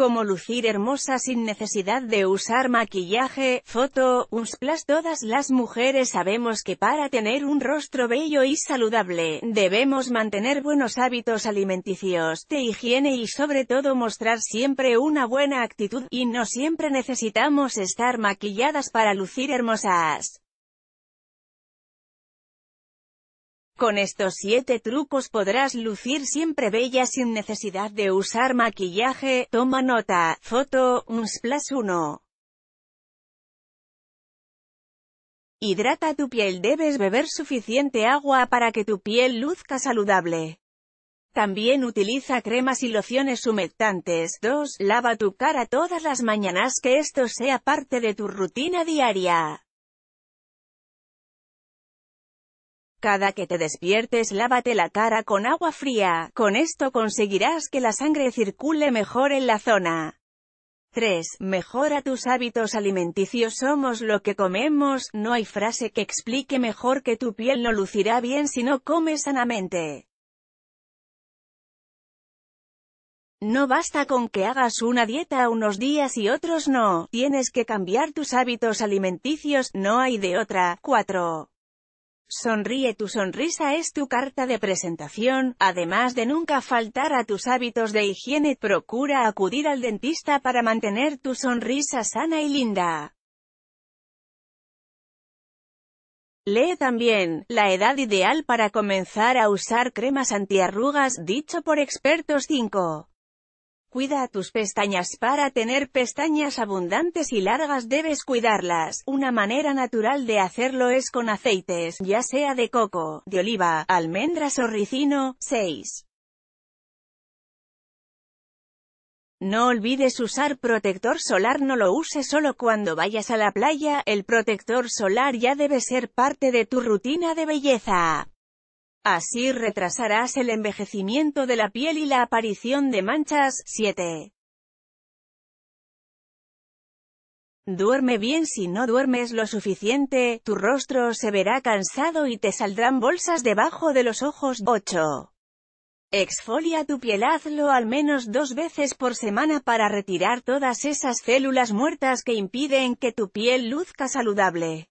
como lucir hermosa sin necesidad de usar maquillaje, foto, unsplash. Todas las mujeres sabemos que para tener un rostro bello y saludable, debemos mantener buenos hábitos alimenticios, de higiene y sobre todo mostrar siempre una buena actitud, y no siempre necesitamos estar maquilladas para lucir hermosas. Con estos 7 trucos podrás lucir siempre bella sin necesidad de usar maquillaje, toma nota, foto, unsplash 1. Hidrata tu piel Debes beber suficiente agua para que tu piel luzca saludable. También utiliza cremas y lociones humectantes. 2. Lava tu cara todas las mañanas que esto sea parte de tu rutina diaria. Cada que te despiertes lávate la cara con agua fría, con esto conseguirás que la sangre circule mejor en la zona. 3. Mejora tus hábitos alimenticios Somos lo que comemos, no hay frase que explique mejor que tu piel no lucirá bien si no comes sanamente. No basta con que hagas una dieta unos días y otros no, tienes que cambiar tus hábitos alimenticios, no hay de otra. 4. Sonríe tu sonrisa es tu carta de presentación, además de nunca faltar a tus hábitos de higiene, procura acudir al dentista para mantener tu sonrisa sana y linda. Lee también, la edad ideal para comenzar a usar cremas antiarrugas, dicho por expertos 5. Cuida tus pestañas para tener pestañas abundantes y largas debes cuidarlas. Una manera natural de hacerlo es con aceites, ya sea de coco, de oliva, almendras o ricino. 6. No olvides usar protector solar no lo uses solo cuando vayas a la playa, el protector solar ya debe ser parte de tu rutina de belleza. Así retrasarás el envejecimiento de la piel y la aparición de manchas. 7. Duerme bien si no duermes lo suficiente, tu rostro se verá cansado y te saldrán bolsas debajo de los ojos. 8. Exfolia tu piel hazlo al menos dos veces por semana para retirar todas esas células muertas que impiden que tu piel luzca saludable.